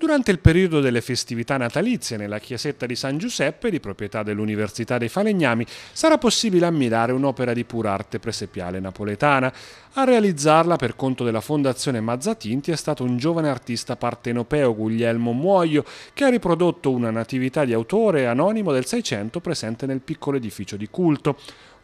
Durante il periodo delle festività natalizie nella chiesetta di San Giuseppe, di proprietà dell'Università dei Falegnami, sarà possibile ammirare un'opera di pura arte presepiale napoletana. A realizzarla per conto della Fondazione Mazzatinti è stato un giovane artista partenopeo Guglielmo Muoio che ha riprodotto una natività di autore anonimo del Seicento presente nel piccolo edificio di culto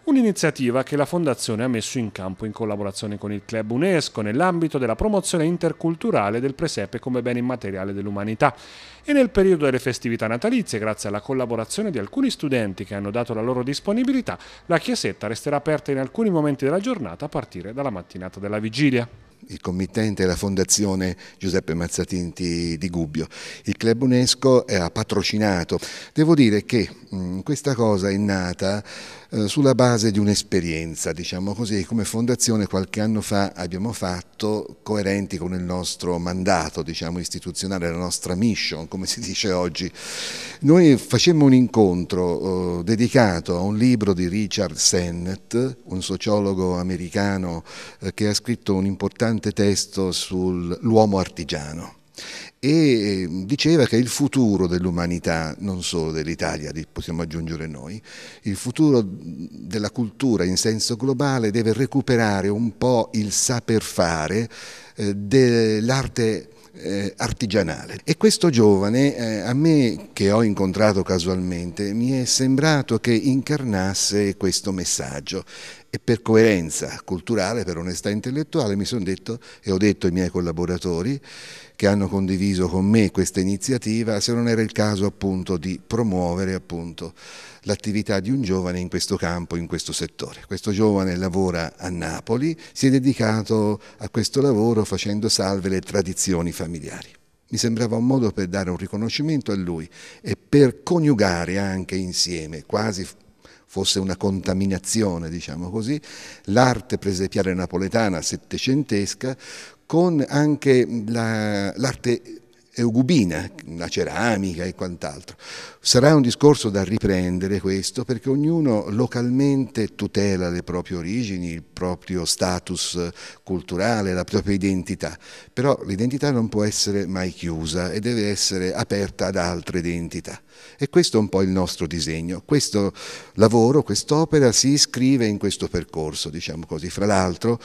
un'iniziativa che la Fondazione ha messo in campo in collaborazione con il Club UNESCO nell'ambito della promozione interculturale del presepe come bene immateriale dell'umanità e nel periodo delle festività natalizie, grazie alla collaborazione di alcuni studenti che hanno dato la loro disponibilità, la chiesetta resterà aperta in alcuni momenti della giornata a partire dalla mattinata della vigilia il committente è la Fondazione Giuseppe Mazzatinti di Gubbio. Il Club UNESCO ha patrocinato. Devo dire che mh, mm, questa cosa è nata eh, sulla base di un'esperienza, diciamo così, come Fondazione qualche anno fa abbiamo fatto, coerenti con il nostro mandato diciamo, istituzionale, la nostra mission, come si dice oggi. Noi facemmo un incontro eh, dedicato a un libro di Richard Sennett, un sociologo americano eh, che ha scritto un importante importante testo sull'uomo artigiano e ehm, diceva che il futuro dell'umanità, non solo dell'Italia, possiamo aggiungere noi, il futuro della cultura in senso globale deve recuperare un po' il saper fare eh, dell'arte eh, artigianale. E questo giovane, eh, a me che ho incontrato casualmente, mi è sembrato che incarnasse questo messaggio e per coerenza culturale, per onestà intellettuale mi sono detto e ho detto ai miei collaboratori che hanno condiviso con me questa iniziativa se non era il caso appunto di promuovere appunto l'attività di un giovane in questo campo, in questo settore. Questo giovane lavora a Napoli, si è dedicato a questo lavoro facendo salve le tradizioni familiari. Mi sembrava un modo per dare un riconoscimento a lui e per coniugare anche insieme, quasi fosse una contaminazione, diciamo così, l'arte presepiale napoletana settecentesca con anche la, l'arte Eugubina, la ceramica e quant'altro. Sarà un discorso da riprendere questo perché ognuno localmente tutela le proprie origini, il proprio status eh, culturale, la propria identità, però l'identità non può essere mai chiusa e deve essere aperta ad altre identità. E questo è un po' il nostro disegno, questo lavoro, quest'opera si iscrive in questo percorso, diciamo così. Fra l'altro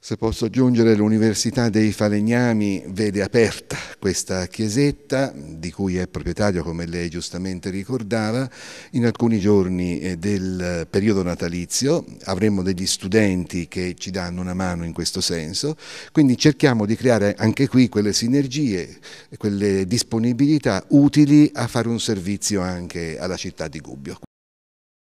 se posso aggiungere, l'Università dei Falegnami vede aperta questa chiesetta, di cui è proprietario, come lei giustamente ricordava. In alcuni giorni eh, del periodo natalizio avremo degli studenti che ci danno una mano in questo senso, quindi cerchiamo di creare anche qui quelle sinergie, quelle disponibilità utili a fare un servizio anche alla città di Gubbio.